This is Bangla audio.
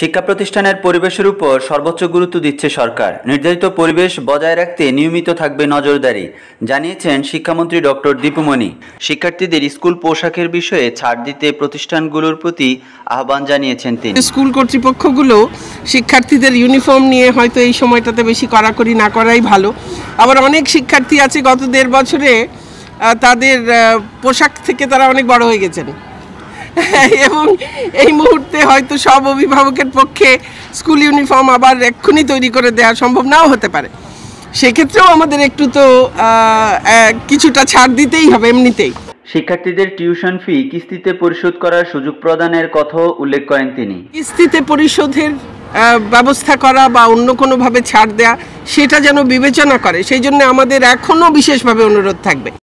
শিক্ষা প্রতিষ্ঠানের পরিবেশের উপর সর্বোচ্চ গুরুত্ব দিচ্ছে সরকার নির্ধারিত পরিবেশ বজায় রাখতে নিয়মিত থাকবে নজরদারি জানিয়েছেন শিক্ষামন্ত্রী ডক্টর দীপুমণি শিক্ষার্থীদের স্কুল পোশাকের বিষয়ে ছাড় দিতে প্রতিষ্ঠানগুলোর প্রতি আহ্বান জানিয়েছেন তিনি স্কুল কর্তৃপক্ষগুলো শিক্ষার্থীদের ইউনিফর্ম নিয়ে হয়তো এই সময়টাতে বেশি কড়াকড়ি না করাই ভালো আবার অনেক শিক্ষার্থী আছে গত দেড় বছরে তাদের পোশাক থেকে তারা অনেক বড় হয়ে গেছেন এবং এই মুহূর্তে হয়তো সব অভিভাবকের পক্ষে স্কুল ইউনিফর্ম আবার এক্ষুনি তৈরি করে দেওয়া সম্ভব নাও হতে পারে সেক্ষেত্রেও আমাদের একটু তো কিছুটা ছাড় দিতেই হবে এমনিতেই শিক্ষার্থীদের টিউশন ফি কিস্তিতে পরিশোধ করার সুযোগ প্রদানের কথাও উল্লেখ করেন তিনি কিস্তিতে পরিশোধের ব্যবস্থা করা বা অন্য কোনোভাবে ছাড় দেয়া সেটা যেন বিবেচনা করে সেই জন্য আমাদের এখনও বিশেষভাবে অনুরোধ থাকবে